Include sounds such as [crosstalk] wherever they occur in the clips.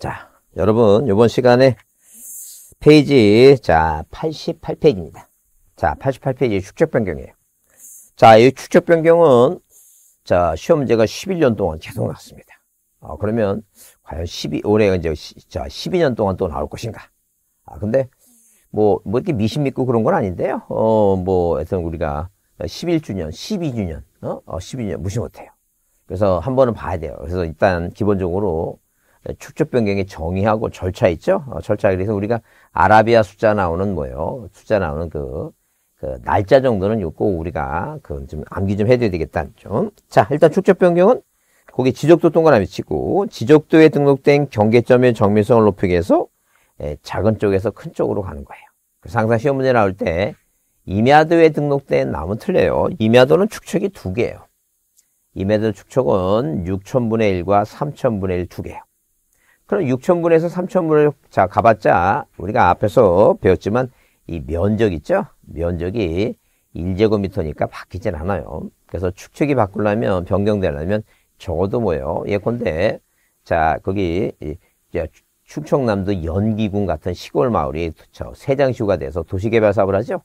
자, 여러분, 이번 시간에 페이지, 자, 88페이지입니다. 자, 88페이지 축적 변경이에요. 자, 이 축적 변경은, 자, 시험 문제가 11년 동안 계속 나왔습니다. 어, 그러면, 과연 12, 올해 이제, 자, 12년 동안 또 나올 것인가. 아, 근데, 뭐, 뭐 이렇게 미심 믿고 그런 건 아닌데요. 어, 뭐, 하여튼 우리가 11주년, 12주년, 어, 어 12주년 무시 못해요. 그래서 한 번은 봐야 돼요. 그래서 일단 기본적으로 축적 변경의 정의하고 절차 있죠? 어, 절차. 그래서 우리가 아라비아 숫자 나오는 뭐요? 예 숫자 나오는 그, 그 날짜 정도는 요거 우리가 그 좀 암기 좀 해줘야 되겠다. 좀. 자, 일단 축적 변경은 거기 지적도 동그라미 치고 지적도에 등록된 경계점의 정밀성을 높이기 위해서 예, 작은 쪽에서 큰 쪽으로 가는 거예요. 그래서 항상 시험 문제 나올 때 임야도에 등록된 나무 틀려요. 임야도는 축척이 두 개예요. 임야도 축척은 6천분의 1과 3천분의 1 두 개예요. 그럼 6천분에서 3천분을 자 가봤자 우리가 앞에서 배웠지만 이 면적 있죠? 면적이 1제곱미터니까 바뀌진 않아요. 그래서 축척이 바꾸려면 변경되려면 적어도 뭐예요? 예컨대 자 거기 충청남도 연기군 같은 시골 마을이 세장시가 돼서 도시개발 사업을 하죠.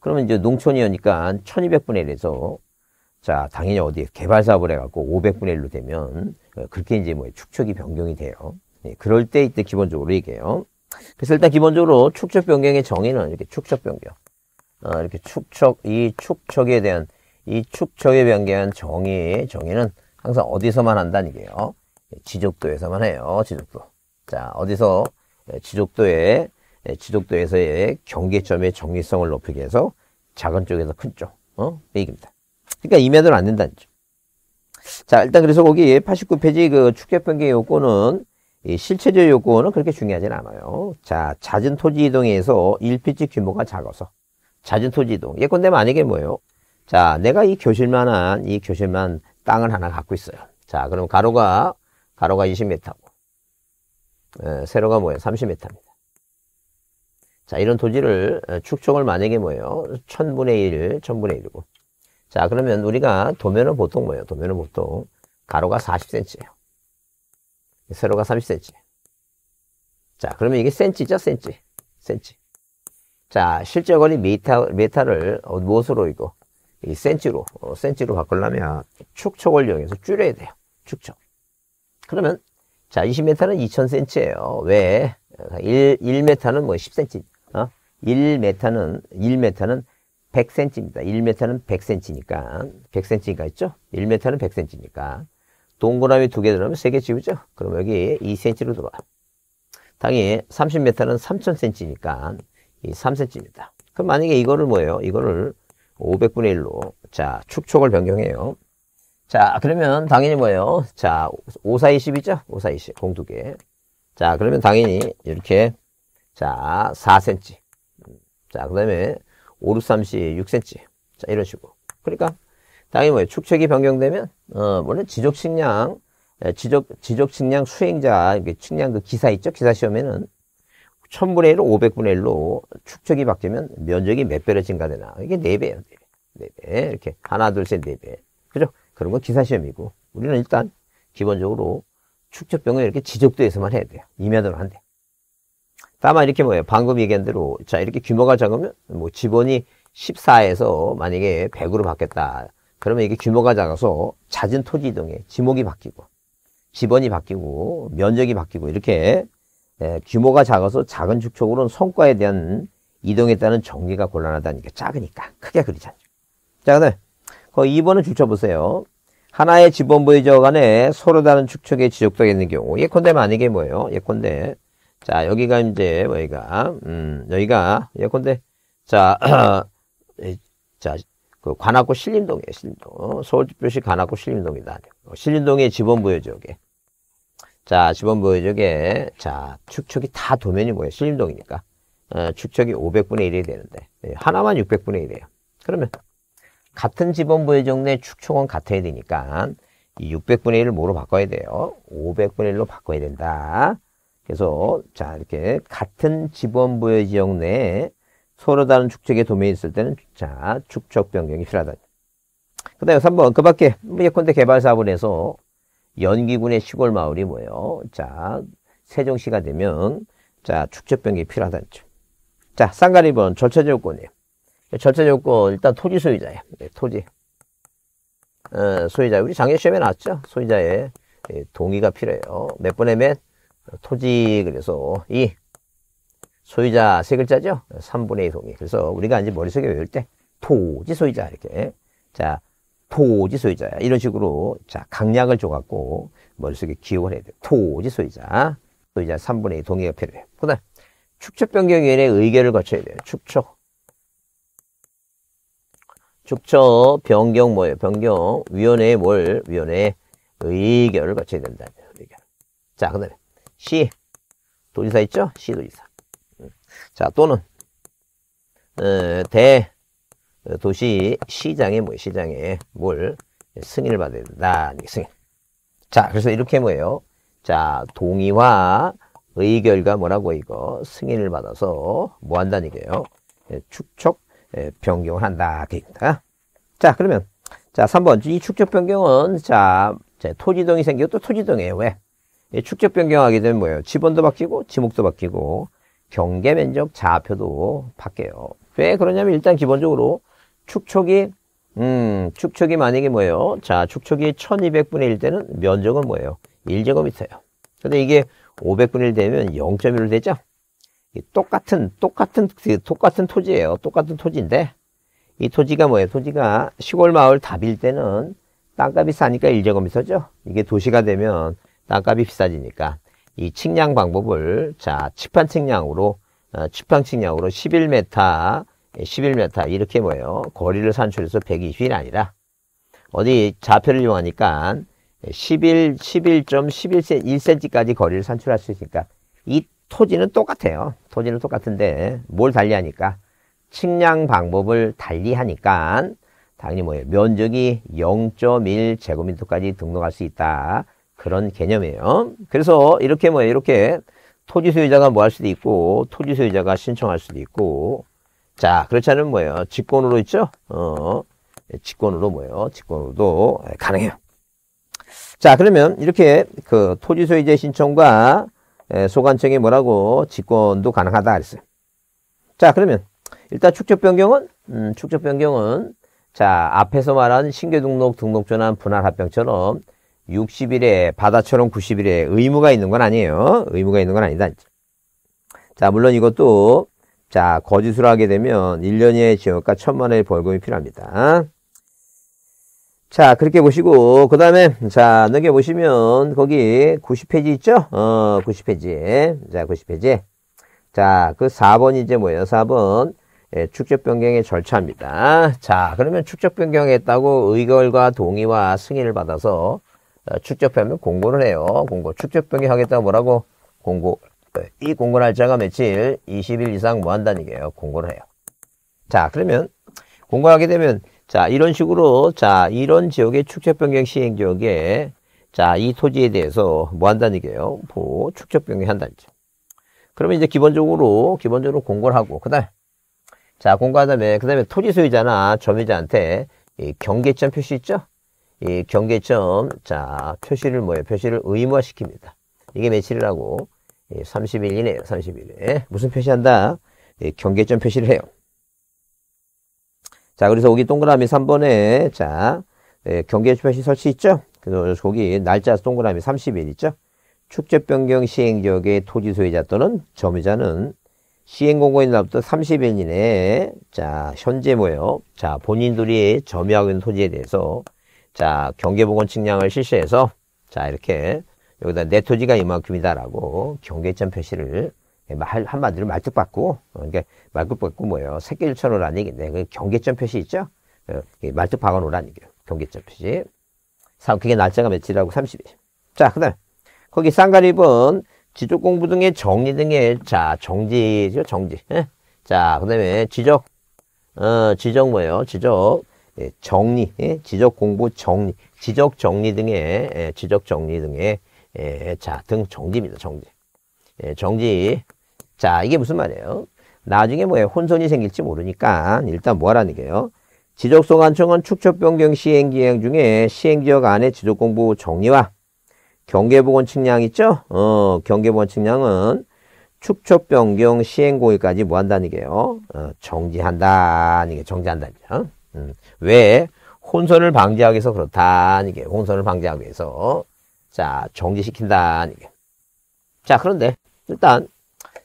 그러면 이제 농촌이니까 1200분의 1에서 자 당연히 어디 개발 사업을 해갖고 500분의 1로 되면 그렇게 이제 뭐 축척이 변경이 돼요. 예, 그럴 때 이때 기본적으로 얘기해요. 그래서 일단 기본적으로 축적 변경의 정의는 이렇게 축적 변경. 어, 이렇게 축적, 이 축척에 대한, 이 축척에 변경한 정의의 정의는 항상 어디서만 한다는 얘기예요. 예, 지적도에서만 해요. 지적도. 자, 어디서 예, 지적도에, 지적도에서의 경계점의 정리성을 높이기 위해서 작은 쪽에서 큰 쪽. 어? 이 얘기입니다. 그러니까 임해도안 된다는 점. 자, 일단 그래서 거기 89페이지 그 축적 변경의 요건은 이 실체적 요건은 그렇게 중요하진 않아요. 자, 잦은 토지 이동에서 일필지 규모가 작아서 잦은 토지 이동. 예컨대 만약에 뭐예요? 자, 내가 이 교실만한 이 교실만 땅을 하나 갖고 있어요. 자, 그럼 가로가 가로가 20m고 에, 예, 세로가 뭐예요? 30m입니다. 자, 이런 토지를 어, 축적을 만약에 뭐예요? 1000분의 1, 1000분의 1이고. 자, 그러면 우리가 도면은 보통 뭐예요? 도면은 보통 가로가 40cm예요. 세로가 30cm. 자, 그러면 이게 센치죠? 센치. 센치. 자, 실제 거리 메타, 메타를 무엇으로 이거? 이 센치로, 어, 센치로 바꾸려면 축척을 이용해서 줄여야 돼요. 축척. 그러면, 자, 20m는 2000cm예요. 왜? 1, 어, 1m는 뭐 10cm, 어? 1m는, 1m는 100cm입니다. 1m는 100cm니까, 1 0 0 c m 니까 있죠? 1m는 100cm니까. 동그라미 두 개 들어가면 세 개 지우죠? 그럼 여기 2cm로 들어와. 당연히 30m는 3000cm니까 이 3cm입니다. 그럼 만약에 이거를 뭐예요? 이거를 500분의 1로 자 축촉을 변경해요. 자 그러면 당연히 뭐예요? 자 5420이죠? 5420 공두개. 자 그러면 당연히 이렇게 자 4cm. 자그 다음에 5630 6cm. 자 이런 식으로. 그러니까 땅이 뭐예요? 축척이 변경되면 어 물론 지적 측량 지적 지적 측량 수행자 측량 그 기사 있죠? 기사 시험에는 1000분의 1로 500분의 1로 축척이 바뀌면 면적이 몇 배로 증가되나? 이게 4배예요. 4배. 4배. 이렇게 하나 둘셋 4배. 그죠? 그런 건 기사 시험이고 우리는 일단 기본적으로 축척병은 이렇게 지적도에서만 해야 돼요. 이면으로 한대. 다만 이렇게 뭐예요? 방금 얘기한 대로 자 이렇게 규모가 작으면 뭐 지번이 14에서 만약에 100으로 바뀌었다. 그러면 이게 규모가 작아서 잦은 토지 이동에 지목이 바뀌고 지번이 바뀌고 면적이 바뀌고 이렇게 예, 규모가 작아서 작은 축적으로는 성과에 대한 이동에 따른 정리가 곤란하다니까 작으니까 크게 그리지 않죠. 자, 그다음에 그 2번을 줄쳐보세요. 하나의 지번부의 저 간에 서로 다른 축척의지적도가 있는 경우 예컨대 만약에 뭐예요? 예컨대 자 여기가 이제 여기가 음 여기가 예컨대 자자 [clears throat] 그 관악구 신림동이에요, 신림동. 어, 서울특별시 관악구 신림동이다. 어, 신림동의 지번부여 지역에. 자, 지번부여 지역에, 자, 축척이 다 도면이 뭐예요? 신림동이니까. 어, 축척이 500분의 1이 되는데, 예, 하나만 600분의 1이에요. 그러면, 같은 지번부여지역내 축척은 같아야 되니까, 이 600분의 1을 뭐로 바꿔야 돼요? 500분의 1로 바꿔야 된다. 그래서, 자, 이렇게, 같은 지번부여 지역 내에 서로 다른 축적에 도매에 있을 때는 자, 축적 변경이 필요하다. 그 다음에 3번. 그 밖에 예컨대 개발 사업을 해서 연기군의 시골 마을이 뭐예요? 자, 세종시가 되면 자, 축적 변경이 필요하다는 점. 자, 쌍가리 번 절차 조건이에요. 절차 조건 일단 토지 소유자예요. 네, 토지. 어, 소유자. 우리 장애 시험에 나왔죠? 소유자의 예, 동의가 필요해요. 몇번에몇 토지 그래서 이 소유자 세 글자죠? 3분의 2 동의. 그래서 우리가 이제 머릿속에 외울 때 토지 소유자 이렇게 자 토지 소유자 이런 식으로 자 강약을 줘갖고 머릿속에 기억을 해야 돼요. 토지 소유자 소유자 3분의 2 동의가 필요해요. 그다음 축척변경위원회 의결을 거쳐야 돼요. 축척 축척 변경 뭐예요? 변경 위원회 뭘 위원회 의결을 거쳐야 된다. 의결. 자 그다음에 시 도지사 있죠? 시 도지사 자, 또는 어, 대 어, 도시 시장에 뭐 시장에 뭘 승인을 받아야 된다. 승인. 자, 그래서 이렇게 뭐예요? 자, 동의와 의결과 뭐라고 이거 승인을 받아서 뭐 한다는 얘기예요? 예, 축적 예, 변경을 한다. 그입니다 자, 그러면 자, 3번 이축적 변경은 자, 토지동이 생기고 또 토지동이에요. 왜? 축적 변경하게 되면 뭐예요? 지번도 바뀌고 지목도 바뀌고 경계 면적 좌표도 바뀌어요. 왜 그러냐면 일단 기본적으로 축척이 음, 축척이 만약에 뭐예요? 자, 축척이 1200분의 1 되는 면적은 뭐예요? 1제곱미터예요. 근데 이게 500분의 1 되면 0.1로 되죠? 똑같은 똑같은 그 똑같은 토지예요. 똑같은 토지인데 이 토지가 뭐예요? 토지가 시골 마을 다빌 때는 땅값이 싸니까 1제곱미터죠. 이게 도시가 되면 땅값이 비싸지니까 이 측량 방법을 자 측판 측량으로 어, 측판 측량으로 11m 11m 이렇게 뭐예요 거리를 산출해서 120이 아니라 어디 좌표를 이용하니까 11 11.11cm 1cm까지 거리를 산출할 수 있으니까 이 토지는 똑같아요 토지는 똑같은데 뭘 달리하니까 측량 방법을 달리하니까 당연히 뭐예요 면적이 0.1 제곱미터까지 등록할 수 있다 그런 개념이에요. 그래서 이렇게 뭐예 이렇게 토지 소유자가 뭐 할 수도 있고 토지 소유자가 신청할 수도 있고 자 그렇지 않으면 뭐예요? 직권으로 있죠? 어 직권으로 뭐예요? 직권으로도 가능해요. 자 그러면 이렇게 그 토지 소유자 신청과 소관청이 뭐라고 직권도 가능하다 그랬어요. 자 그러면 일단 축적 변경은 음, 축적 변경은 자 앞에서 말한 신규 등록 등록 전환 분할 합병처럼 60일에 바다처럼 90일에 의무가 있는 건 아니에요. 의무가 있는 건 아니다. 자, 물론 이것도 자, 거짓으로 하게 되면 1년의 지역가 천만 원의 벌금이 필요합니다. 자, 그렇게 보시고 그 다음에 자, 넘겨 보시면 거기 90페이지 있죠? 어, 90페이지. 에 자, 90페이지. 에 자, 그 4번이 이제 뭐예요? 4번. 예, 축적 변경의 절차입니다. 자, 그러면 축적 변경했다고 의결과 동의와 승인을 받아서 어, 축적표하면 공고를 해요. 공고. 축적병이 하겠다고 뭐라고? 공고. 어, 이 공고 날짜가 며칠? 20일 이상 뭐 한다는 얘기예요. 공고를 해요. 자, 그러면 공고하게 되면 자, 이런 식으로 자, 이런 지역의 축적변경 시행 지역에 자, 이 토지에 대해서 뭐 한다는 얘기예요. 보 축적변경 한다는 얘기 그러면 이제 기본적으로 기본적으로 공고를 하고 그다음 자, 공고한다음에 그다음에 토지 소유자나 점유자한테 이 경계점 표시 있죠? 이 경계점 자 표시를 뭐예요? 표시를 의무화시킵니다. 이게 며칠이라고 30일이네요. 30일에 무슨 표시한다? 경계점 표시를 해요. 자 그래서 여기 동그라미 3번에 자 네, 경계점 표시 설치 있죠? 그래서 거기 날짜 동그라미 30일 있죠? 축제 변경 시행 지역의 토지 소유자 또는 점유자는 시행공고일로부터 30일 이내에 자 현재 뭐예요? 자 본인들이 점유하고 있는 토지에 대해서 자, 경계복원 측량을 실시해서 자, 이렇게 여기다 내 토지가 이만큼이다라고 경계점 표시를 예, 한마디로 말뚝받고 그러니까 어, 말뚝받고 뭐예요? 새끼를 쳐놓으라는 얘기인데 그 경계점 표시 있죠? 어, 말뚝 박아놓으라는 얘기예요. 경계점 표시. 그게 날짜가 며칠이라고 30일. 자, 그 다음에 거기 쌍가립은 지적 공부 등의 정리 등의 자 정지죠 정지 예? 자그 다음에 지적 어 지적 뭐예요 지적 예, 정리, 예, 지적 공부 정리, 지적 정리 등의 예, 지적 정리 등의 자 등 정지입니다. 정지, 정지. 자 이게 무슨 말이에요? 나중에 뭐에 혼선이 생길지 모르니까 일단 뭐라는 하 게요. 지적소관청은 축척변경 시행기행 중에 시행지역 안의 지적공부 정리와 경계보건 측량 있죠? 어, 경계보건 측량은 축척변경 시행고의까지뭐 한다는 게요? 어, 정지한다는 게 정지한다는 게. 어? 음, 왜? 혼선을 방지하기 위해서 그렇다. 이게 혼선을 방지하기 위해서. 자, 정지시킨다. 이게. 자, 그런데 일단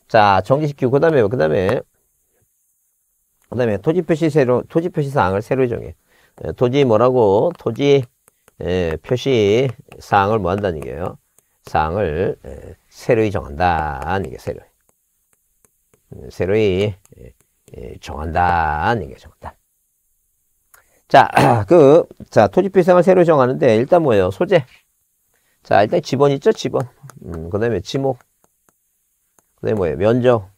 자, 정지시키고 그다음에 그다음에 그다음에 토지 표시 새로 토지 표시 사항을 새로 정해. 예, 토지 뭐라고? 토지 예, 표시 사항을 뭐 한다는 얘기예요? 사항을 예, 새로 정한다. 이게 새로 새로이 정한다. 이게 정한다. 자, [clears throat] 그, 자, 토지비 생활 새로 정하는데, 일단 뭐예요? 소재. 자, 일단 지번 있죠? 지번. 음, 그 다음에 지목. 그 다음에 뭐예요? 면적.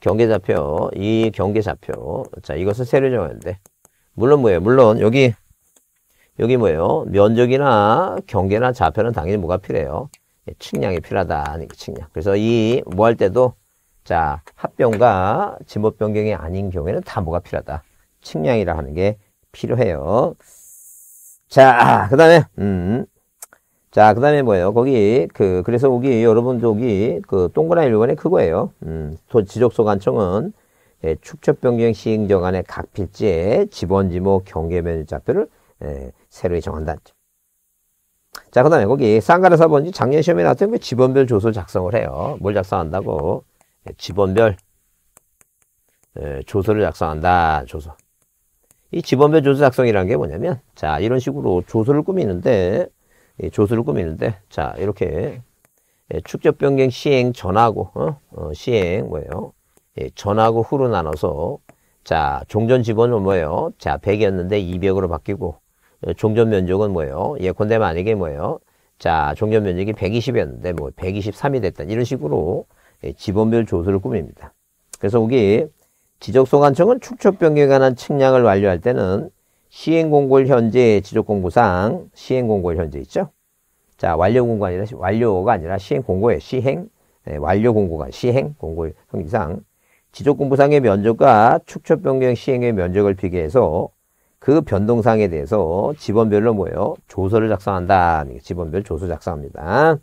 경계좌표. 이 경계좌표. 자, 이것을 새로 정하는데. 물론 뭐예요? 물론, 여기, 여기 뭐예요? 면적이나 경계나 좌표는 당연히 뭐가 필요해요? 예, 측량이 필요하다. 측량. 그래서 이, 뭐 할 때도, 자, 합병과 지목 변경이 아닌 경우에는 다 뭐가 필요하다. 측량이라 하는 게 필요해요. 자, 그 다음에, 음. 자, 그 다음에 뭐예요? 거기, 그, 그래서 여기, 여러분, 저기, 그, 동그라미 1번에 그거예요. 음, 지적소관청은 예, 축척변경 시행령 안의 각 필지에 지번지모 경계면적자표를 예, 새로 정한다. 자, 그 다음에 거기, 쌍가라 사번지 작년 시험에 나왔던 게 지번별 조서 작성을 해요. 뭘 작성한다고? 예, 지번별, 예, 조서를 작성한다. 조서. 이 지번별 조수 작성이라는 게 뭐냐면 자 이런 식으로 조수를 꾸미는데 이 조수를 꾸미는데 자 이렇게 예, 축적 변경 시행 전하고 어? 어, 시행 뭐예요? 예, 전하고 후로 나눠서 자 종전 지번은 뭐예요? 자 100이었는데 200으로 바뀌고 어, 종전 면적은 뭐예요? 예컨대 만약에 뭐예요? 자 종전 면적이 120이었는데 뭐 123이 됐다 이런 식으로 예, 지번별 조수를 꾸밉니다. 그래서 여기 지적소관청은 축척 변경에 관한 측량을 완료할 때는 시행공고일 현재 지적공고상 시행공고일 현재 있죠. 자 완료공고 아니라 완료가 아니라 시행공고에 시행 네, 완료공고가 시행공고일 현기상 지적공고상의 면적과 축척 변경 시행의 면적을 비교해서 그변동사항에 대해서 지번별로 뭐예요? 조서를 작성한다. 지번별 조서 작성합니다.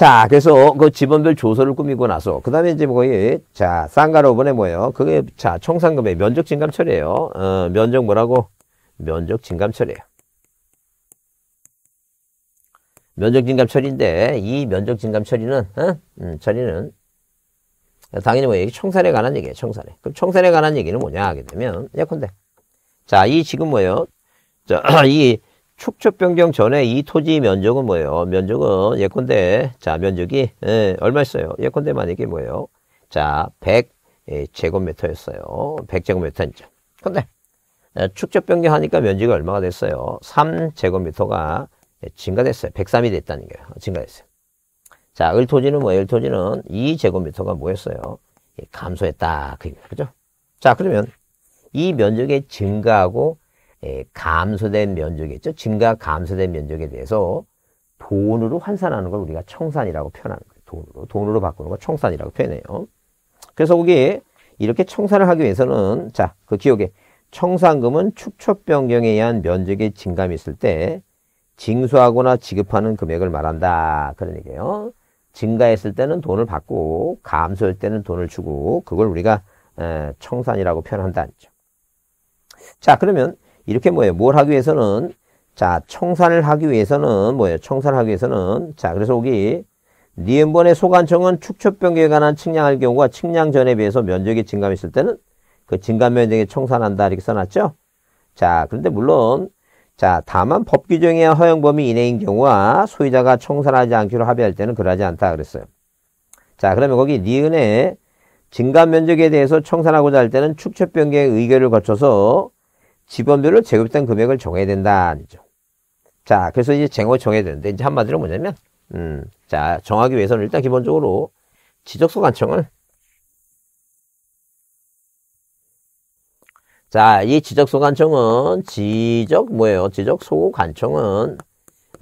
자, 그래서 그 집원별 조서를 꾸미고 나서 그 다음에 이제 뭐, 기자 쌍가로번에 뭐예요? 그게 자총상금의 면적 증감 처리예요. 어, 면적 뭐라고? 면적 증감 처리예요. 면적 증감 처리인데 이 면적 증감 처리는 어? 음, 처리는 당연히 뭐 얘기 총살에 관한 얘기예요. 총살에 그럼 총살에 관한 얘기는 뭐냐 하게 되면 예컨대 자이 지금 뭐예요? 자이 [clears throat] 축척 변경 전에 이 토지 면적은 뭐예요? 면적은 예컨대 자 면적이 예, 얼마 있어요? 예컨대 만약에 뭐예요? 자 100제곱미터였어요. 예, 100제곱미터인죠. 근데 어, 축적 변경하니까 면적이 얼마가 됐어요? 3제곱미터가 예, 증가됐어요. 103이 됐다는 거예요. 어, 증가됐어요. 자, 을토지는 뭐예요? 을토지는 2제곱미터가 뭐였어요? 예, 감소했다. 그죠? 자, 그러면 이 면적이 증가하고 예, 감소된 면적이 있죠. 증가 감소된 면적에 대해서 돈으로 환산하는 걸 우리가 청산이라고 표현하는 거예요. 돈으로. 돈으로 바꾸는 걸 청산이라고 표현해요. 그래서 거기에 이렇게 청산을 하기 위해서는 자, 그 기억에 청산금은 축척 변경에 의한 면적의 증감이 있을 때 징수하거나 지급하는 금액을 말한다. 그런 얘기예요. 증가했을 때는 돈을 받고 감소할 때는 돈을 주고 그걸 우리가 청산이라고 표현한다는 거 자, 그러면 이렇게 뭐예요? 뭘 하기 위해서는 자 청산을 하기 위해서는 뭐예요? 청산을 하기 위해서는 자 그래서 여기 니은번의 소관청은 축척 병기에 관한 측량할 경우가 측량 전에 비해서 면적이 증감했을 때는 그 증감 면적에 청산한다 이렇게 써놨죠. 자 그런데 물론 자 다만 법 규정에 허용 범위 이내인 경우와 소유자가 청산하지 않기로 합의할 때는 그러하지 않다 그랬어요. 자 그러면 거기 니은의 증감 면적에 대해서 청산하고자 할 때는 축척 병기의 의결을 거쳐서 지번별로제급된 금액을 정해야 된다. 아니죠. 자, 그래서 이제 쟁호 정해야 되는데, 이제 한마디로 뭐냐면, 음, 자, 정하기 위해서는 일단 기본적으로 지적소 관청을 자, 이 지적소 관청은 지적 뭐예요? 지적소 관청은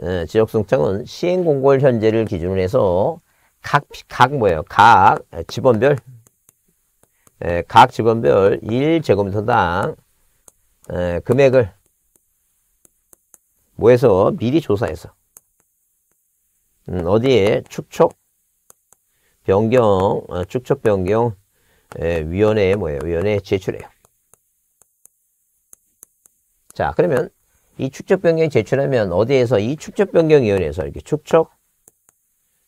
예, 지적성청은 시행공고일 현재를 기준으로 해서 각, 각 뭐예요? 각 집원별 예, 각 집원별 1제곱미터당 금액을 뭐해서 미리 조사해서 음, 어디에 축척 변경 아, 어, 축척 변경 에, 위원회에 뭐예요 위원회에 제출해요. 자 그러면 이 축적 변경 제출하면 어디에서 이 축적 변경 위원회에서 이렇게 축척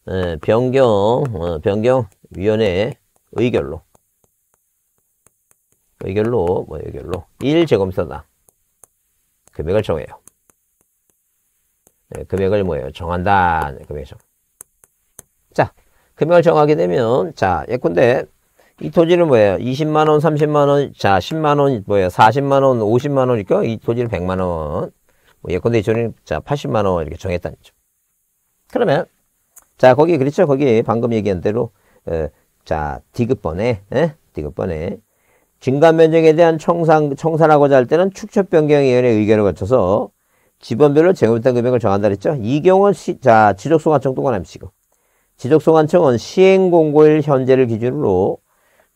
에, 변경 어, 변경 위원회 의결로 의결로 뭐 의결로 1제곱선다 금액을 정해요. 네, 금액을 뭐예요? 정한다. 네, 금액 정. 자, 금액을 정하게 되면 자, 예컨대 이 토지는 뭐예요? 20만 원, 30만 원, 자, 10만 원 뭐예요? 40만 원, 50만 원이니까 이 토지는 100만 원. 뭐 예컨대 이 토지는 자, 80만 원 이렇게 정했다는 거죠. 그러면 자, 거기 그렇죠. 거기 방금 얘기한 대로 에, 자, 디귿번에 에? 디귿번에 증감 면적에 대한 청산, 청산하고자 할 때는 축척변경위원회 의견을 거쳐서 지번별로 재무부당 금액을 정한다 그랬죠. 이 경우는 시, 자, 지적소관청 동관함시고 지적소관청은 시행공고일 현재를 기준으로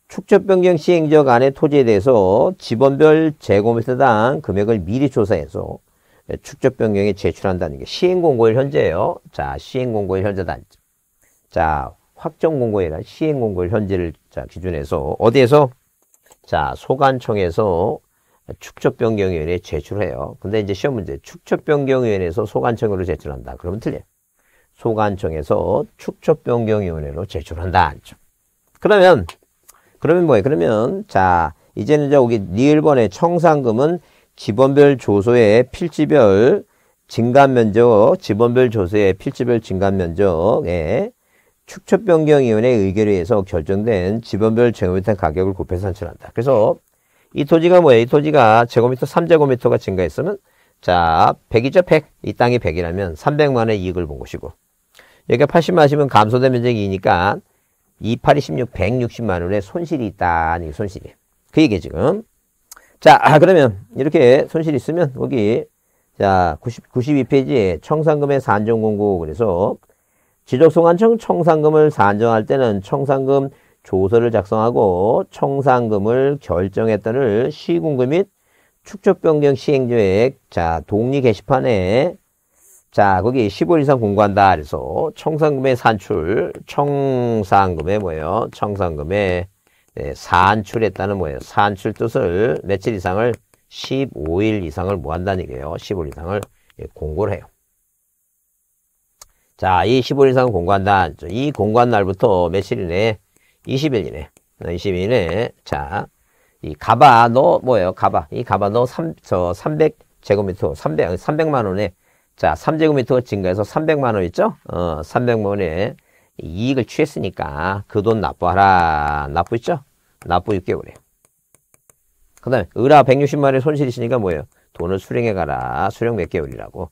축척변경 시행지역 안의 토지에 대해서 지번별 제곱미터당 금액을 미리 조사해서 축적변경에 제출한다는 게 시행공고일 현재예요. 자, 시행공고일 현재다. 자, 확정공고일은 시행공고일 현재를 자, 기준해서 어디에서 자, 소관청에서 축적변경위원회에 제출해요. 근데 이제 시험 문제, 축적변경위원회에서 소관청으로 제출한다. 그러면 틀려. 요 소관청에서 축적변경위원회로 제출한다. 그러면, 그러면 뭐예요? 그러면, 자, 이제는 이제 여기 니을번의 청산금은 지번별 조소의 필지별 증감 면적, 지번별 조소의 필지별 증감 면적에 축척변경위원회의 의결에 의해서 결정된 지번별 제곱미터 가격을 곱해 산출한다. 그래서 이 토지가 뭐예요? 이 토지가 제곱미터 3제곱미터가 증가했으면 자 100이죠 100. 이 땅이 100이라면 300만의 이익을 본 것이고 여기가 그러니까 80만 하시면 감소된 면적이 니까 2, 8, 16, 160만 원의 손실이 있다는 손실이. 그 얘기 지금. 자, 아, 그러면 이렇게 손실이 있으면 거기자 90, 92페이지에 청산금의 산정 공고 그래서 지적송환청 청산금을 산정할 때는 청산금 조서를 작성하고 청산금을 결정했던을 시공금 및 축적변경 시행조획자 동리 게시판에 자 거기 1 5일 이상 공고한다 그래서 청산금의 산출 청산금의 뭐예요 청산금의 네, 산출했다는 뭐예요 산출 뜻을 며칠 이상을 15일 이상을 뭐 한다는 얘기예요 15일 이상을 예, 공고를 해요 자, 이 15일 이상 공관단, 이 공관날부터 며칠 이내? 20일 이내. 20일 이내. 자, 이 가바, 너, 뭐예요? 가바. 이 가바, 너, 3, 저, 300제곱미터, 300, 300만원에, 자, 3제곱미터 증가해서 300만원 있죠? 어, 300만원에 이익을 취했으니까 그 돈 납부하라. 납부 있죠? 납부 6개월에. 그 다음에, 을아 160만원의 손실 있으니까 뭐예요? 돈을 수령해 가라. 수령 몇 개월이라고?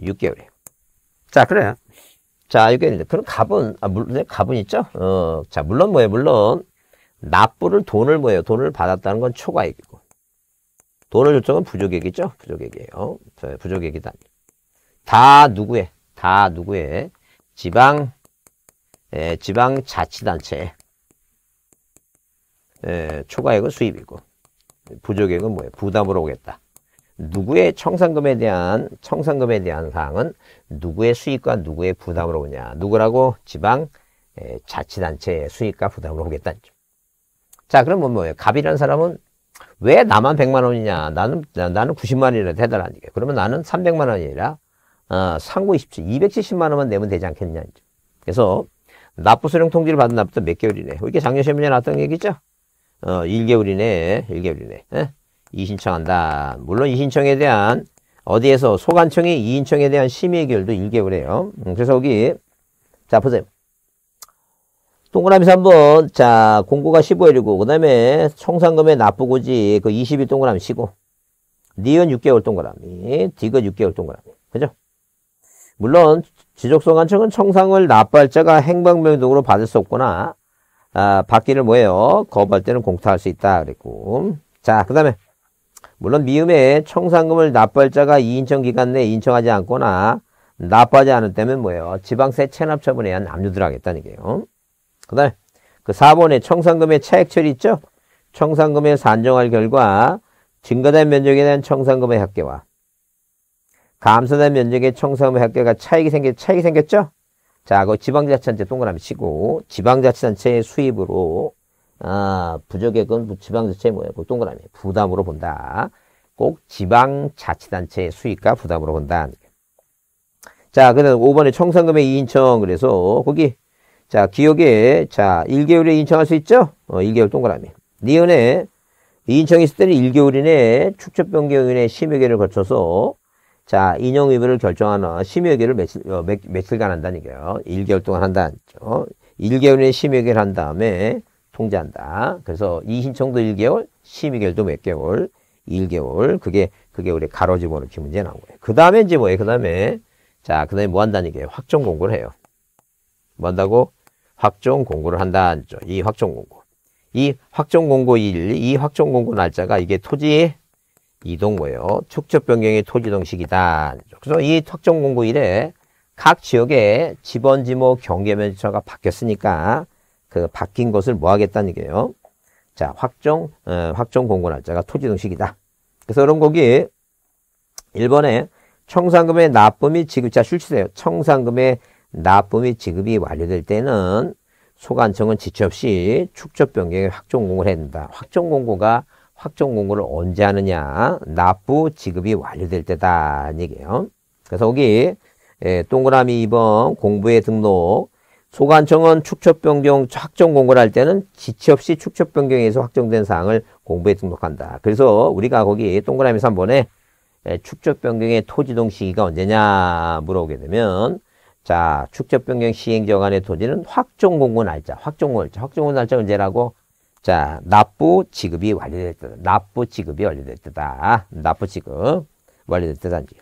6개월에. 자, 그래. 요 자, 이게 그런 갑은 아, 물론 네, 갑은 있죠. 어, 자, 물론 뭐예요? 물론 납부를 돈을 뭐예요? 돈을 받았다는 건 초과액이고 돈을 줬던 건 부족액이죠. 부족액이에요. 부족액이다. 다누구의다 누구에? 지방 예, 지방 자치단체 예, 초과액은 수입이고 부족액은 뭐예요? 부담으로 오겠다. 누구의 청산금에 대한 청산금에 대한 사항은 누구의 수익과 누구의 부담으로 오냐 누구라고 지방 자치단체의 수익과 부담으로 오겠다는 점. 자 그러면 뭐 뭐예요 갑이라는 사람은 왜 나만 100만 원이냐 나는 나는 90만 원이라 대달라 얘 그러면 나는 300만 원이라 어, 상고 27 270만 원만 내면 되지 않겠냐 그래서 납부 수령 통지를 받은 날부터 몇 개월 뭐 이내 이게 작년 시험에 나왔던 얘기죠 어 1개월 이내 1개월 이내 에? 이신청한다. 물론 이신청에 대한 어디에서 소관청의 이인청에 대한 심의 의결도1개월해에요 음, 그래서 여기 자 보세요. 동그라미 3번 자 공고가 15일이고 그 다음에 청산금의 납부고지 그 20일 동그라미 쉬고 니은 6개월 동그라미 디귿 6개월 동그라미 그죠? 물론 지적소관청은 청산을 납부할 자가 행방명등으로 받을 수 없거나 아, 받기를 뭐예요? 거부할 때는 공탁할 수 있다 그랬고 자 그 다음에 물론 미음에 청산금을 납부할자가 이인청 기간 내에 인청하지 않거나 납부하지 않을 때면 뭐예요? 지방세 체납 처분에 의한 압류들 하겠다는 얘기예요. 그 다음에 그 4번에 청산금의 차액 처리 있죠? 청산금의 산정할 결과 증가된 면적에 대한 청산금의 합계와 감소된 면적의 청산금의 합계가 차익이 생겨 차익이 생겼죠? 자, 그 지방자치단체 동그라미 치고 지방자치단체의 수입으로 아, 부적액은 지방자치의 뭐예요? 그 동그라미. 부담으로 본다. 꼭 지방자치단체의 수익과 부담으로 본다. 자, 그 다음 5번에 청산금의 이인청. 그래서 거기, 자, 기억에, 자, 1개월에 인청할 수 있죠? 어, 1개월 동그라미. 니은에 이인청 있을 때는 1개월 이내 축적 변경인의 위 심의계를 거쳐서 자, 인용 의무를 결정하는 심의회계를 며칠, 어, 매, 며칠간 한다는 얘기예요. 1개월 동안 한다는 거죠. 1개월 이내 심의회계를 한 다음에 통제한다. 그래서 이신청도 1개월, 심의결도 몇 개월, 1개월. 그게, 그게 우리 가로 집어넣기 문제 나온 거예요. 그 다음에 이제 뭐예요? 그 다음에, 자, 그 다음에 뭐 한다는 게 확정 공고를 해요. 뭐 한다고? 확정 공고를 한다는 거죠. 이 확정 공고. 이 확정 공고 일, 이 확정 공고 날짜가 이게 토지 이동 뭐예요? 축적 변경의 토지 동식이다. 그래서 이 확정 공고 일에각 지역의 지번 지목 경계 면적차가 바뀌었으니까 그 바뀐 것을 뭐 하겠다는 얘기예요. 자, 확정, 어, 확정 공고 날짜가 토지 등식이다. 그래서 이런 거기 1번에 청산금의 납품이 지급, 자, 출시돼요. 청산금의 납품이 지급이 완료될 때는 소관청은 지체 없이 축적 변경의 확정 공고를 해야 다 확정 공고가 확정 공고를 언제 하느냐? 납부 지급이 완료될 때다. 얘기예요. 그래서 여기 예, 동그라미 2번 공부에 등록 소관청은 축척변경 확정 공고를 할 때는 지체 없이 축척변경에서 확정된 사항을 공부에 등록한다. 그래서 우리가 거기 동그라미 3번에 축척변경의 토지동 시기가 언제냐 물어보게 되면 자 축척변경 시행정안의 토지는 확정 공고 날짜, 확정 날짜, 확정 공고 날짜 언제라고 자 납부 지급이 완료될 때다. 납부 지급이 완료될 때다. 납부 지급 완료될 때단지.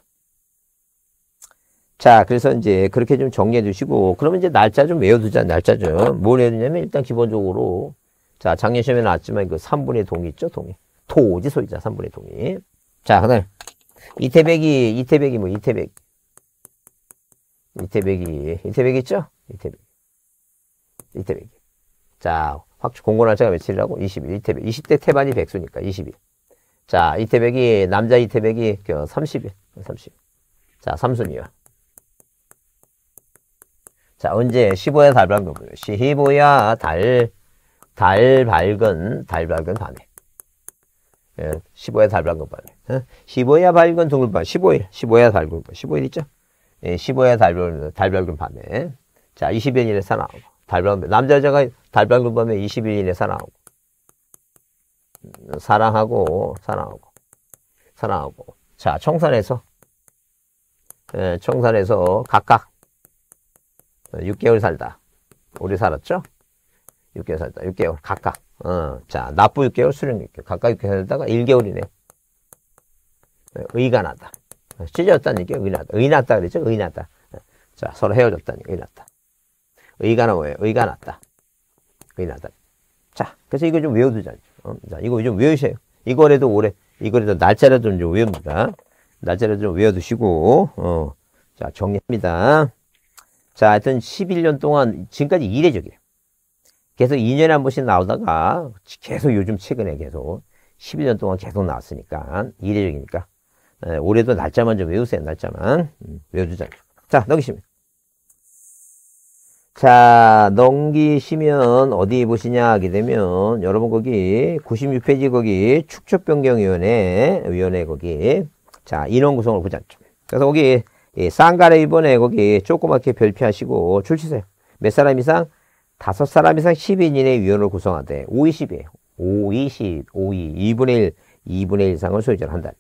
자, 그래서 이제 그렇게 좀 정리해 주시고, 그러면 이제 날짜 좀 외워두자, 날짜 좀. 뭘해워두냐면 일단 기본적으로, 자, 작년 시험에 나왔지만 그 3분의 동이 있죠, 동이. 토지 소유자 3분의 동이. 자, 그날 이태백이, 이태백이 뭐, 이태백. 이태백이, 이태백 있죠? 이태백. 이태백. 자, 확 공고날짜가 며칠이라고? 20일. 이태백. 20대 태반이 백수니까, 20일. 자, 이태백이, 남자 이태백이 30일. 3 0 자, 삼순이요. 자, 언제 15야 달 밝은 거예 15야 달, 달 밝은, 달 밝은 밤에. 15야 예, 달 밝은 밤에. 어? 15야 밝은 둥글 밤, 15일, 15야 달 밝은 밤, 15일 있죠? 15야 예, 달 밝은, 달 밝은 밤에. 자, 21일에 사나오고. 달 밝은, 남자, 여자가 달 밝은 밤에 21일에 사나오고. 음, 사랑하고, 사랑하고, 사랑하고. 자, 청산에서, 예, 청산에서 각각 6개월 살다. 우리 살았죠? 6개월 살다. 6개월 각각. 어, 자, 납부 6개월, 수령 6개월. 각각 6개월 살다가 1개월이네. 의가 나다. 찢어졌다는 얘기예요. 의나다. 의났다 그랬죠? 의났다. 자, 서로 헤어졌다는 얘기 의났다. 의가 나와요. 의가 났다. 의났다. 자, 그래서 이거 좀 외워두자. 어? 자, 이거 좀 외우세요. 이거라도 올해, 이거라도 날짜라도 좀 외웁니다. 날짜를 좀 외워두시고, 어, 자, 정리합니다. 자, 하여튼 11년 동안 지금까지 이례적이에요. 계속 2년에 한 번씩 나오다가 계속 요즘 최근에 계속 11년 동안 계속 나왔으니까 이례적이니까 네, 올해도 날짜만 좀 외우세요. 날짜만 음, 외워주자. 자, 넘기시면 자, 넘기시면 어디 보시냐 하게 되면 여러분 거기 96페이지 거기 축적변경위원회 위원회 거기 자 인원 구성을 보자. 그래서 거기 예, 쌍가래 이번에 거기 조그맣게 별표하시고 출시세 요몇 사람 이상? 다섯 사람 이상 10인 이내 위원을 구성한대. 5, 20이에요. 5, 20, 5, 2, 2분의 1, 2분의 1 이상을 소유자로 한다.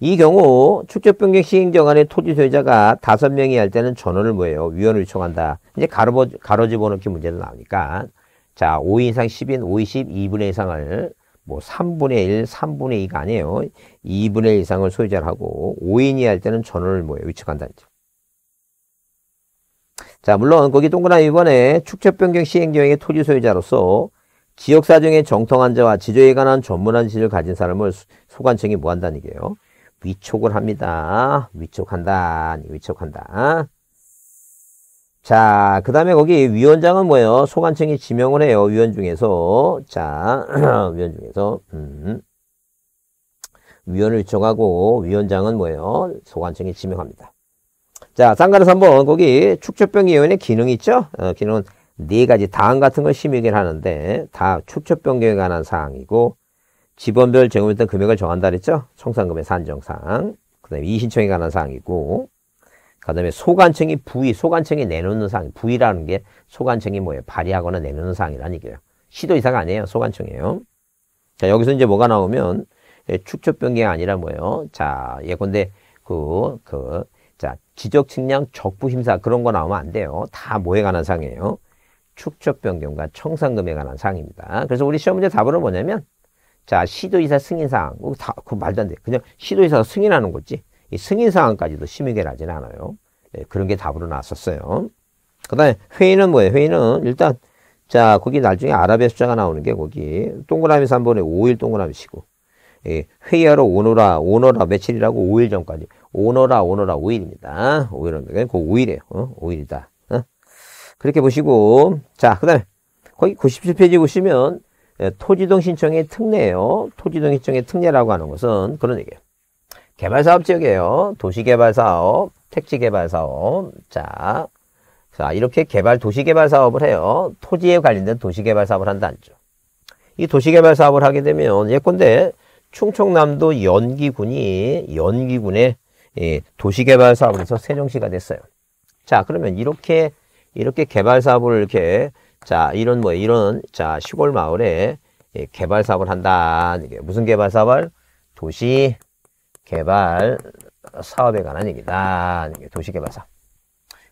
이 경우 축적변경 시행정안에 토지 소유자가 다섯 명이할 때는 전원을 뭐예요? 위원을 요청한다. 이제 가로, 가로집어넣기 문제도 나오니까 자 5인 이상 10인 5, 20, 2분의 이상을 뭐 3분의 1, 3분의 2가 아니에요. 2분의 1 이상을 소유자를 하고 5인이 할 때는 전원을 뭐예요? 위축한다는 점. 자, 물론 거기 동그라미 1번에 축적 변경 시행 경의 토지 소유자로서 지역 사정의 정통한 자와 지조에 관한 전문한 지식을 가진 사람을 소관청이 뭐 한다는 얘기예요? 위촉을 합니다. 위촉한다. 위촉한다. 자, 그 다음에 거기 위원장은 뭐예요? 소관청이 지명을 해요. 위원 중에서. 자, [clears throat] 위원 중에서. 음. 위원을 요청하고 위원장은 뭐예요? 소관청이 지명합니다. 자, 쌍가에서 한번 거기 축소병기위원회 기능 있죠? 어, 기능은 네 가지 다항 같은 걸 심의를 하는데 다 축소병기에 관한 사항이고 지번별 제공했던 금액을 정한다 그랬죠? 청산금의 산정사항. 그 다음에 이신청에 관한 사항이고 그 다음에 소관청이 부위 소관청이 내놓는 사항, 부위라는게 소관청이 뭐예요? 발의하거나 내놓는 사항이라는 얘기예요. 시도 이사가 아니에요. 소관청이에요. 자, 여기서 이제 뭐가 나오면, 예, 축적 변경이 아니라 뭐예요? 자, 예컨대 그, 그, 자, 지적 측량 적부 심사 그런 거 나오면 안 돼요. 다 뭐에 관한 사항이에요? 축적 변경과 청산금에 관한 사항입니다. 그래서 우리 시험 문제 답으로 뭐냐면, 자, 시도이사 승인 사항. 어, 다, 그 말도 안 돼. 그냥 시도이사가 승인하는 거지. 이 승인 사항까지도 심하게 나진 않아요. 네, 그런 게 답으로 나왔었어요. 그 다음에 회의는 뭐예요? 회의는 일단 자 거기 나중에 아랍의 숫자가 나오는 게 거기 동그라미 3번에 5일 동그라미 치고 예, 회의하러 오너라 오너라 며칠이라고 5일 전까지 오너라 오너라 5일입니다. 5일은 그 5일이에요. 어? 5일이다. 어? 그렇게 보시고 자그 다음에 거기 97페이지 보시면 예, 토지동 신청의 특례예요. 토지동 신청의 특례라고 하는 것은 그런 얘기예요. 개발사업 지역이에요. 도시개발사업, 택지개발사업. 자, 자 이렇게 개발 도시개발사업을 해요. 토지에 관련된 도시개발사업을 한다 안죠. 이 도시개발사업을 하게 되면 예컨대 충청남도 연기군이 연기군의 예, 도시개발 사업을 해서 세종시가 됐어요. 자, 그러면 이렇게, 이렇게 개발 사업을 이렇게, 자, 이런 뭐, 이런, 자, 시골 마을에 예, 개발 사업을 한다. 이게 무슨 개발 사업을? 도시 개발 사업에 관한 얘기다. 도시개발 사업.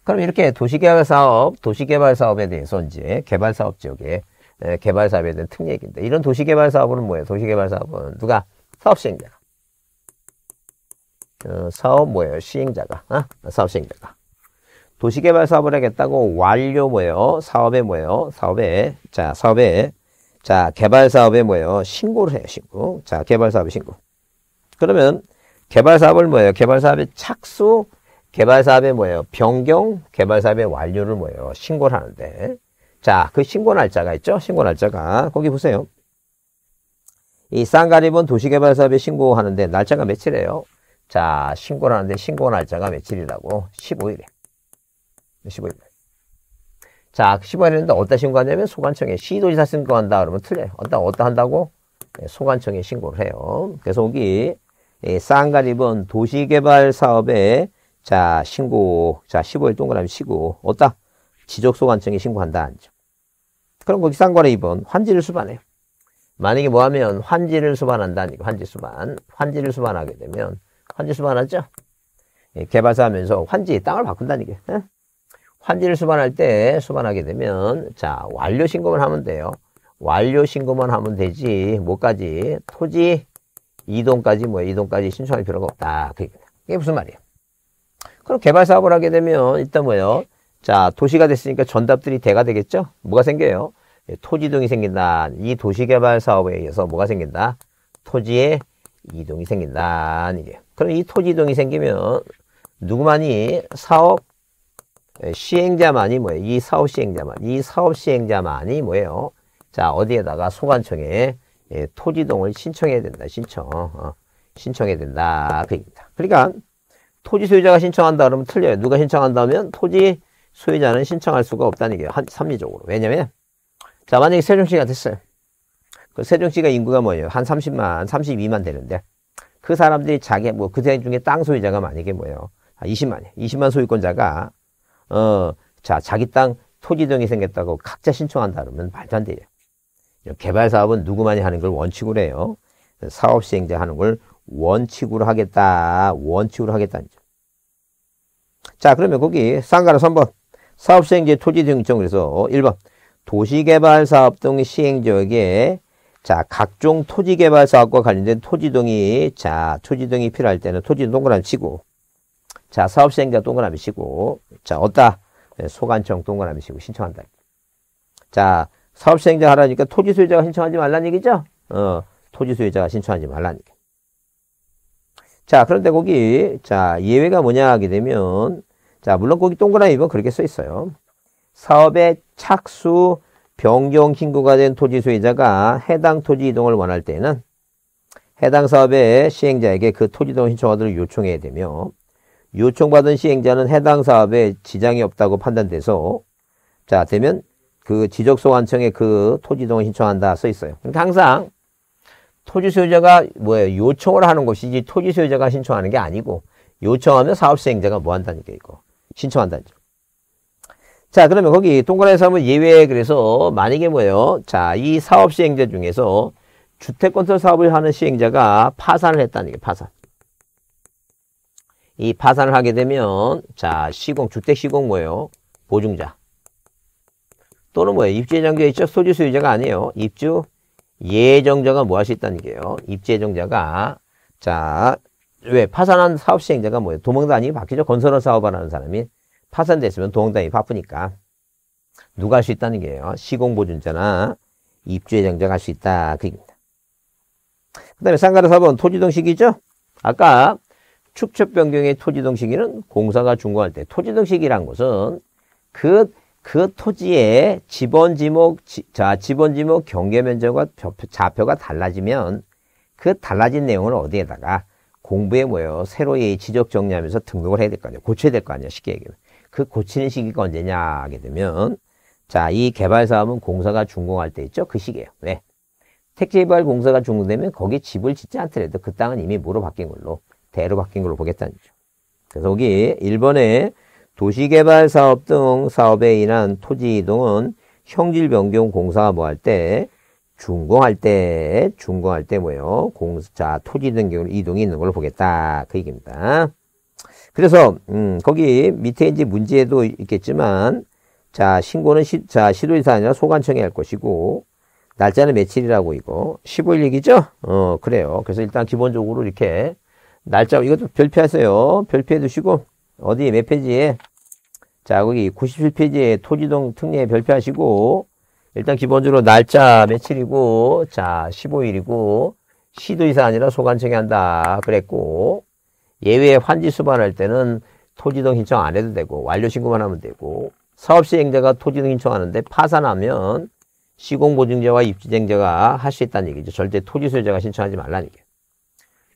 그럼 이렇게 도시개발 사업, 도시개발 사업에 대해서 이제 개발 사업 지역에 개발 사업에 대한 특례 얘기인데 이런 도시개발 사업은 뭐예요? 도시개발 사업은 누가? 사업 시행자가. 어, 사업 뭐예요? 시행자가. 어? 사업 시행자가. 도시개발 사업을 하겠다고 완료 뭐예요? 사업에 뭐예요? 사업에 자 사업에 자 개발 사업에 뭐예요? 신고를 해요 신고. 자 개발 사업에 신고. 그러면 개발 사업을 뭐예요? 개발 사업의 착수, 개발 사업의 뭐예요? 변경, 개발 사업의 완료를 뭐예요? 신고를 하는데. 자, 그 신고 날짜가 있죠? 신고 날짜가. 거기 보세요. 이 쌍가리본 도시개발 사업에 신고하는데 날짜가 며칠이에요? 자, 신고를 하는데 신고 날짜가 며칠이라고? 15일에. 15일. 에 자, 15일인데 어디다 신고하냐면 소관청에 시도지사 신고한다 그러면 틀려요. 어디다, 어디다 한다고? 네, 소관청에 신고를 해요. 그래서 여기 예, 쌍가립은 도시개발 사업에 자 신고 자 15일 동그라미 시고 어따 지적소관청에 신고한다 안죠 그럼 거기 쌍관에 입 환지를 수반해요 만약에 뭐하면 환지를 수반한다니까 환지 수반 환지를 수반하게 되면 환지 수반하죠 예, 개발사 하면서 환지 땅을 바꾼다니까 예? 환지를 수반할 때 수반하게 되면 자 완료 신고만 하면 돼요 완료 신고만 하면 되지 뭐까지 토지 이동까지 뭐 이동까지 신청할 필요가 없다. 그게 무슨 말이에요? 그럼 개발 사업을 하게 되면 일단 뭐예요? 자, 도시가 됐으니까 전답들이 대가 되겠죠? 뭐가 생겨요? 예, 토지 이동이 생긴다. 이 도시개발 사업에 의해서 뭐가 생긴다? 토지의 이동이 생긴다. 이게. 그럼 이 토지 이동이 생기면 누구만이 사업 예, 시행자만이 뭐예요? 이 사업 시행자만. 이 사업 시행자만이 뭐예요? 자, 어디에다가 소관청에 예, 토지동을 신청해야 된다. 신청. 어, 신청해야 된다. 그 얘기입니다. 그러니까 토지 소유자가 신청한다 그러면 틀려요. 누가 신청한다면 토지 소유자는 신청할 수가 없다는 얘 합리적으로. 왜냐면 자 만약에 세종시가 됐어요. 그 세종시가 인구가 뭐예요? 한 30만, 32만 되는데 그 사람들이 자기 뭐 그대 중에 땅 소유자가 만약에 뭐예요? 아, 20만, 20만 소유권자가 어, 자 자기 땅 토지등이 생겼다고 각자 신청한다 그러면 말도 안 돼요. 개발 사업은 누구만이 하는 걸 원칙으로 해요. 사업 시행자 하는 걸 원칙으로 하겠다. 원칙으로 하겠다는 점. 자, 그러면 거기 쌍가로 3번. 사업 시행자의 토지 등증 그래서 1번. 도시개발 사업 등 시행 자에게 자, 각종 토지 개발 사업과 관련된 토지 등이 자, 토지 등이 필요할 때는 토지 동그라미 치고 자, 사업 시행자 동그라미 치고 자, 어디 예, 소관청 동그라미 치고 신청한다. 자, 사업시행자 하라니까 토지 소유자가 신청하지 말란 얘기죠? 어, 토지 소유자가 신청하지 말라 얘기. 자, 그런데 거기, 자, 예외가 뭐냐 하게 되면, 자, 물론 거기 동그라미 보면 뭐 그렇게 써 있어요. 사업에 착수, 변경 신고가 된 토지 소유자가 해당 토지 이동을 원할 때는 해당 사업의 시행자에게 그 토지 이동 신청하도록 요청해야 되며, 요청받은 시행자는 해당 사업에 지장이 없다고 판단돼서, 자, 되면 그 지적소 관청에 그 토지 동을 신청한다 써 있어요. 그러니까 항상 토지 소유자가 뭐예요? 요청을 하는 것이지 토지 소유자가 신청하는 게 아니고 요청하면 사업 시행자가 뭐 한다는 게 이거 신청한다는 점. 자, 그러면 거기 동그라미에서 하 예외 그래서 만약에 뭐예요? 자, 이 사업 시행자 중에서 주택 건설 사업을 하는 시행자가 파산을 했다는 게 파산. 이 파산을 하게 되면 자, 시공 주택 시공 뭐예요? 보증자. 또는 뭐예요? 입주 예정자가 있죠? 소유 소유자가 아니에요. 입주 예정자가 뭐 할 수 있다는 게요. 입주 예정자가 자, 왜 파산한 사업 시행자가 뭐예요? 도망다니 바뀌죠. 건설업 사업을 하는 사람이 파산됐으면 도망다니 바쁘니까 누가 할 수 있다는 게요. 시공 보증자나 입주 예정자가 할 수 있다 그 얘기입니다. 그다음에 상가를사업 토지 등식이죠 아까 축척 변경의 토지 등식이는 공사가 준공할 때 토지 등식이란 것은 그 그토지에 지번 지목 자 지번 지목 경계 면적과 좌표가 달라지면 그 달라진 내용을 어디에다가 공부에 모여 새로 이 지적 정리하면서 등록을 해야 될 거 아니에요. 고쳐야 될 거 아니에요. 쉽게 얘기하면. 그 고치는 시기가 언제냐 하게 되면 자, 이 개발 사업은 공사가 준공할 때 있죠. 그 시기예요. 왜? 네. 택지 개발 공사가 준공되면 거기 집을 짓지 않더라도 그 땅은 이미 뭐로 바뀐 걸로 대로 바뀐 걸로 보겠다는 거죠. 그래서 여기 1번에 도시개발 사업 등 사업에 인한 토지 이동은 형질 변경 공사 뭐 할 때, 준공할 때, 준공할 때 뭐예요? 공사, 토지 변 경우는 이동이 있는 걸로 보겠다. 그 얘기입니다. 그래서, 음, 거기 밑에 이제 문제도 있겠지만, 자, 신고는 시, 자, 시도지사 아니라 소관청이 할 것이고, 날짜는 며칠이라고 이거 1 5일얘기죠어 그래요. 그래서 일단 기본적으로 이렇게 날짜 이것도 별표하세요. 별표해 두시고 어디 몇 페이지에 자, 거기 97페이지에 토지동 특례 별표하시고, 일단 기본적으로 날짜 며칠이고, 자, 15일이고, 시도이사 아니라 소관청이 한다. 그랬고, 예외 환지 수반할 때는 토지동 신청 안 해도 되고, 완료 신고만 하면 되고, 사업시행자가 토지등 신청하는데 파산하면 시공보증자와 입지쟁자가 할 수 있다는 얘기죠. 절대 토지소유자가 신청하지 말라는 얘기예요.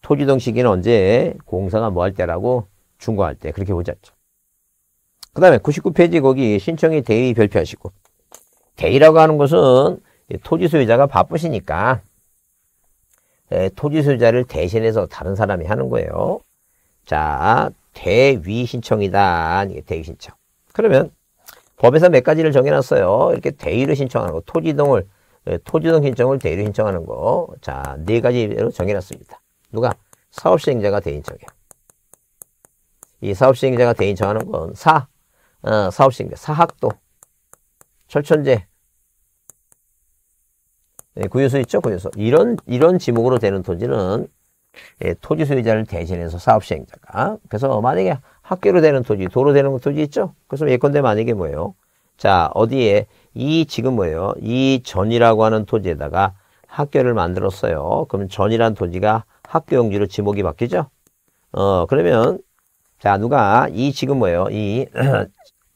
토지등 시기는 언제 공사가 뭐 할 때라고 중고할 때 그렇게 보지 않죠. 그 다음에 99페이지 거기 신청이 대위 별표하시고 대위라고 하는 것은 토지 소유자가 바쁘시니까 토지 소유자를 대신해서 다른 사람이 하는 거예요. 자, 대위 신청이다. 이게 대위 신청. 그러면 법에서 몇 가지를 정해놨어요. 이렇게 대위를 신청하는 거, 토지등을 토지등 신청을 대위를 신청하는 거. 자, 네 가지로 정해놨습니다. 누가? 사업시행자가 대인청이에요. 위이 사업시행자가 대인청하는 위건 사, 어, 사업신계, 사학도, 철천제, 예, 구유소 있죠, 구유소. 이런, 이런 지목으로 되는 토지는 예, 토지 소유자를 대신해서 사업시행자가. 그래서 만약에 학교로 되는 토지, 도로 되는 토지 있죠? 그래서 예컨대 만약에 뭐예요? 자, 어디에, 이 지금 뭐예요? 이 전이라고 하는 토지에다가 학교를 만들었어요. 그럼 전이란 토지가 학교용지로 지목이 바뀌죠? 어, 그러면, 자, 누가 이 지금 뭐예요? 이 [clears throat]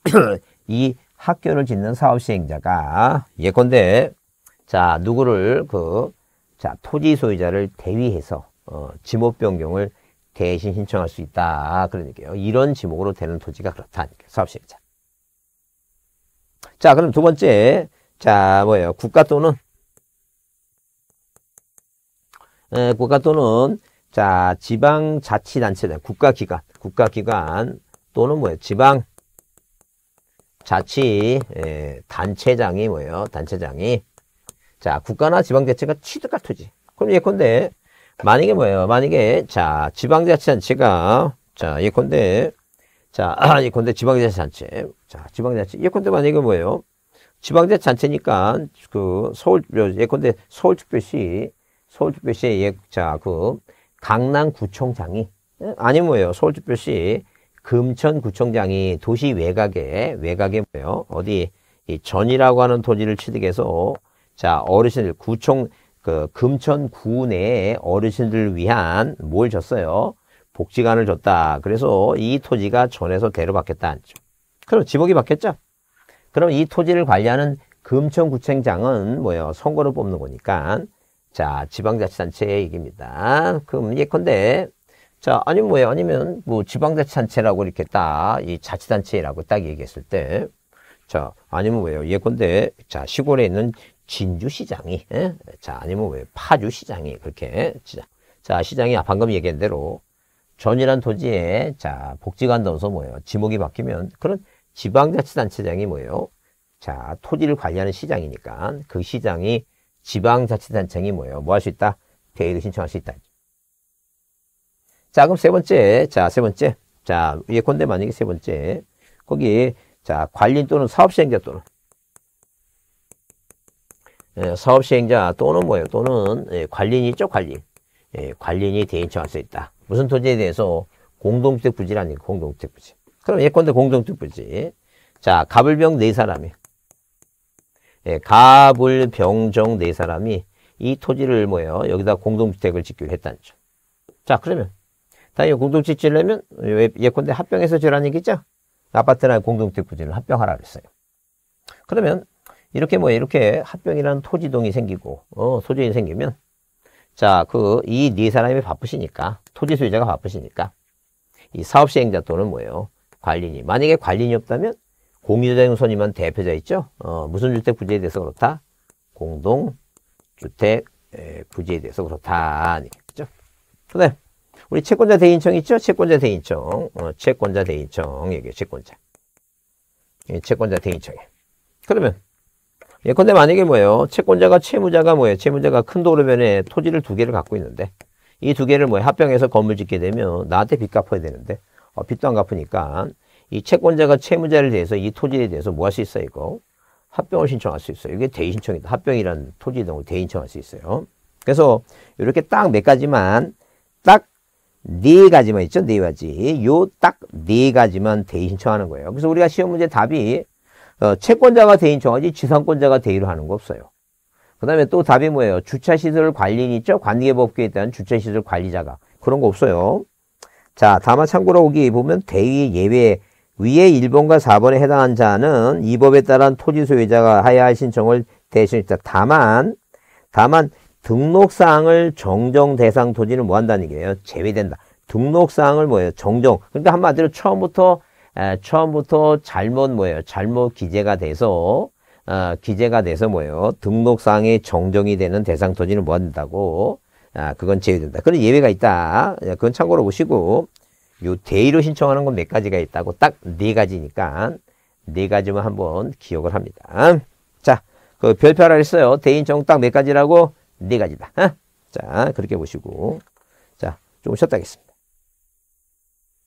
[coughs] 이 학교를 짓는 사업 시행자가 예컨대 자 누구를 그자 토지 소유자를 대위해서 어, 지목 변경을 대신 신청할 수 있다 그러니까요 이런 지목으로 되는 토지가 그렇다 사업 시행자 자 그럼 두 번째 자 뭐예요 국가 또는 에, 국가 또는 자 지방자치단체단 국가기관 국가기관 또는 뭐예요 지방 자치 예, 단체장이 뭐예요? 단체장이 자 국가나 지방자치가 취득할 토지. 그럼 예컨대 만약에 뭐예요? 만약에 자 지방자치단체가 자 예컨대 자 아, [clears throat] 예컨대 지방자치단체 자 지방자치 예컨대 만약에 뭐예요? 지방자치단체니까 그 서울 예컨대 서울특별시 서울특별시 예자그 강남구청장이 예? 아니 뭐예요? 서울특별시 금천구청장이 도시 외곽에 외곽에 뭐요 어디 이 전이라고 하는 토지를 취득해서 자 어르신들 구청 그 금천구 내에 어르신들을 위한 뭘 줬어요 복지관을 줬다 그래서 이 토지가 전에서 대로받겠다 안죠 그럼 지목이 바뀌었죠 그럼 이 토지를 관리하는 금천구청장은 뭐예요 선거를 뽑는 거니까 자 지방자치단체의 얘기입니다 그럼 예컨대 자, 아니면 뭐예요? 아니면 뭐 지방자치단체라고 이렇게 딱 이 자치단체라고 딱 얘기했을 때 자, 아니면 뭐예요? 예컨대 자, 시골에 있는 진주시장이 예? 자, 아니면 뭐예요? 파주시장이 그렇게 시장. 자, 시장이 아, 방금 얘기한 대로 전이란 토지에 자, 복지관 넣어서 뭐예요? 지목이 바뀌면 그런 지방자치단체장이 뭐예요? 자, 토지를 관리하는 시장이니까 그 시장이 지방자치단체장이 뭐예요? 뭐 할 수 있다? 대의를 신청할 수 있다. 자, 그럼 세 번째. 자, 세 번째. 자, 예, 에 건데 만약에 세 번째. 거기, 자, 관린 또는 사업시행자 또는. 예, 사업시행자 또는 뭐예요? 또는 예, 관린이 있죠, 관린. 예, 관린이 대인 청할 수 있다. 무슨 토지에 대해서 공동주택 부지라니, 공동주택 부지. 그럼 예컨대 공동주택 부지. 자, 가불병 네 사람이. 예, 가불병정 네 사람이 이 토지를 뭐예요? 여기다 공동주택을 짓기로 했다는 점. 자, 그러면 당연히 공동체 지으려면 예, 예컨대 합병해서 지으라는 얘기죠. 아파트나 공동체 부지를 합병하라 그랬어요. 그러면 이렇게 뭐 이렇게 합병이라는 토지동이 생기고 어, 소재인이 생기면 자 그 이 네 사람이 바쁘시니까 토지 소유자가 바쁘시니까 이 사업 시행자 또는 뭐예요 관리니 만약에 관리니 없다면 공유자 용선임한 대표자 있죠 어, 무슨 주택 부지에 대해서 그렇다 공동 주택 부지에 대해서 그렇다 아니 겠죠 그다음 네. 우리 채권자 대인청 있죠? 채권자 대인청. 어, 채권자 대인청. 여기 채권자. 이 채권자 대인청에. 그러면 예컨대 만약에 뭐예요? 채권자가 채무자가 뭐예요? 채무자가 큰 도로변에 토지를 두 개를 갖고 있는데 이 두 개를 뭐 합병해서 건물 짓게 되면 나한테 빚 갚아야 되는데 어, 빚도 안 갚으니까 이 채권자가 채무자를 대해서 이 토지에 대해서 뭐 할 수 있어요? 이거 합병을 신청할 수 있어요. 이게 대인신청이다. 합병이라는 토지에 대해 대인청할 수 있어요. 그래서 이렇게 딱 몇 가지만 딱네 가지만 있죠. 네 가지. 요 딱 네 가지만 대의 신청하는 거예요. 그래서 우리가 시험 문제 답이 어, 채권자가 대의 신청하지 지상권자가 대의로 하는 거 없어요. 그 다음에 또 답이 뭐예요? 주차시설 관리인 있죠? 관계법규에 따른 주차시설 관리자가. 그런 거 없어요. 자, 다만 참고로 여기 보면 대의 예외 위에 1번과 4번에 해당한 자는 이 법에 따른 토지 소유자가 하야할 신청을 대신했다. 다만, 다만 등록사항을 정정 대상 토지는 뭐 한다는 얘기예요? 제외된다. 등록사항을 뭐예요? 정정. 그러니까 한마디로 처음부터 에, 처음부터 잘못 뭐예요? 잘못 기재가 돼서 어, 기재가 돼서 뭐예요? 등록사항이 정정이 되는 대상 토지는 뭐 한다고? 아, 그건 제외된다. 그런 예외가 있다. 예, 그건 참고로 보시고 요 대의로 신청하는 건 몇 가지가 있다고 딱 네 가지니까 네 가지만 한번 기억을 합니다. 자, 그 별표 하 했어요. 대인 정딱 몇 가지라고? 네 가지다. 어? 자, 그렇게 보시고. 자, 조금 쉬었다 하겠습니다.